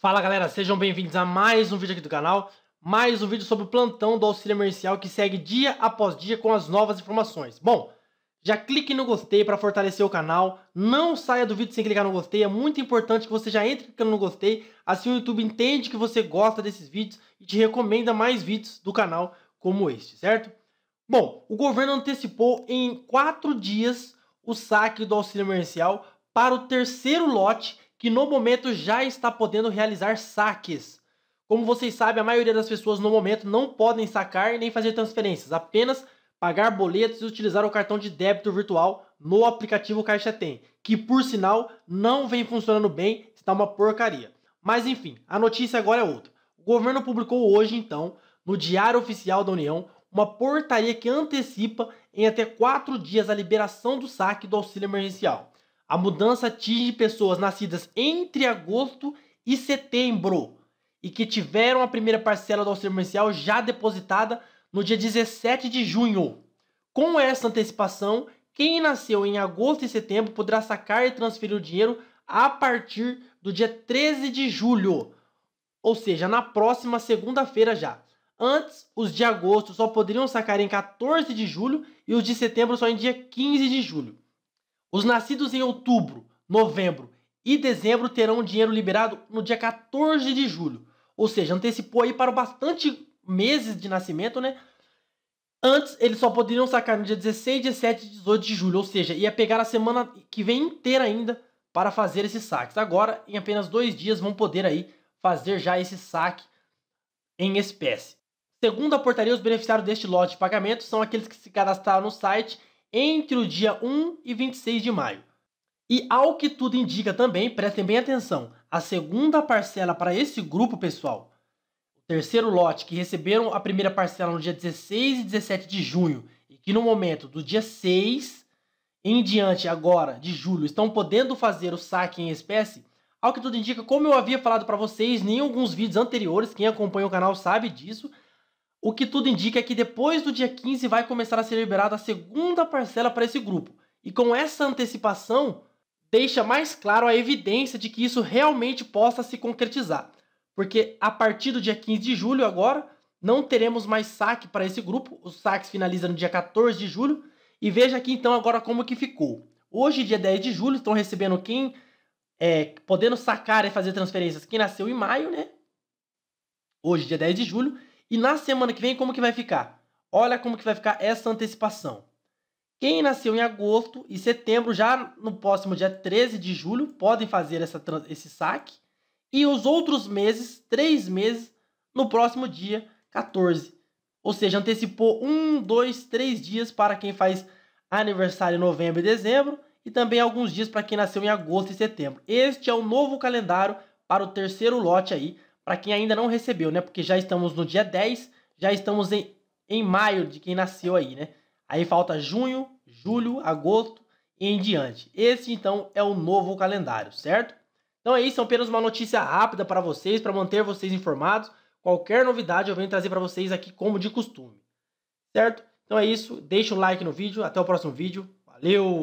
Fala galera, sejam bem-vindos a mais um vídeo aqui do canal, mais um vídeo sobre o plantão do auxílio emergencial que segue dia após dia com as novas informações. Bom, já clique no gostei para fortalecer o canal, não saia do vídeo sem clicar no gostei, é muito importante que você já entre clicando no gostei, assim o YouTube entende que você gosta desses vídeos e te recomenda mais vídeos do canal como este, certo? Bom, o governo antecipou em quatro dias o saque do auxílio emergencial para o terceiro lote que no momento já está podendo realizar saques. Como vocês sabem, a maioria das pessoas no momento não podem sacar nem fazer transferências, apenas pagar boletos e utilizar o cartão de débito virtual no aplicativo Caixa Tem, que por sinal não vem funcionando bem, está uma porcaria. Mas enfim, a notícia agora é outra. O governo publicou hoje então, no Diário Oficial da União, uma portaria que antecipa em até quatro dias a liberação do saque do auxílio emergencial. A mudança atinge pessoas nascidas entre agosto e setembro e que tiveram a primeira parcela do auxílio emergencial já depositada no dia 17 de junho. Com essa antecipação, quem nasceu em agosto e setembro poderá sacar e transferir o dinheiro a partir do dia 13 de julho, ou seja, na próxima segunda-feira já. Antes, os de agosto só poderiam sacar em 14 de julho e os de setembro só em dia 15 de julho. Os nascidos em outubro, novembro e dezembro terão o dinheiro liberado no dia 14 de julho. Ou seja, antecipou aí para bastante meses de nascimento, né? Antes, eles só poderiam sacar no dia 16, 17 e 18 de julho. Ou seja, ia pegar a semana que vem inteira ainda para fazer esses saques. Agora, em apenas dois dias, vão poder aí fazer já esse saque em espécie. Segundo a portaria, os beneficiários deste lote de pagamento são aqueles que se cadastraram no site entre o dia 1 e 26 de maio. E ao que tudo indica também, prestem bem atenção, a segunda parcela para esse grupo, pessoal, o terceiro lote que receberam a primeira parcela no dia 16 e 17 de junho, e que no momento do dia 6 em diante agora de julho estão podendo fazer o saque em espécie, ao que tudo indica, como eu havia falado para vocês em alguns vídeos anteriores, quem acompanha o canal sabe disso, o que tudo indica é que depois do dia 15 vai começar a ser liberada a segunda parcela para esse grupo. E com essa antecipação, deixa mais claro a evidência de que isso realmente possa se concretizar. Porque a partir do dia 15 de julho agora, não teremos mais saque para esse grupo. Os saques finalizam no dia 14 de julho. E veja aqui então agora como que ficou. Hoje, dia 10 de julho, estão recebendo quem... É, podendo sacar e fazer transferências quem nasceu em maio, né? Hoje, dia 10 de julho e na semana que vem, como que vai ficar? Olha como que vai ficar essa antecipação. Quem nasceu em agosto e setembro, já no próximo dia 13 de julho, podem fazer essa, esse saque. E os outros meses, três meses, no próximo dia 14. Ou seja, antecipou um, dois, três dias para quem faz aniversário em novembro e dezembro. E também alguns dias para quem nasceu em agosto e setembro. Este é o novo calendário para o terceiro lote aí para quem ainda não recebeu, né? Porque já estamos no dia 10, já estamos em, em maio de quem nasceu aí, né? Aí falta junho, julho, agosto e em diante. Esse então é o novo calendário, certo? Então é isso, é apenas uma notícia rápida para vocês, para manter vocês informados. Qualquer novidade eu venho trazer para vocês aqui como de costume, certo? Então é isso, deixa o like no vídeo, até o próximo vídeo, valeu!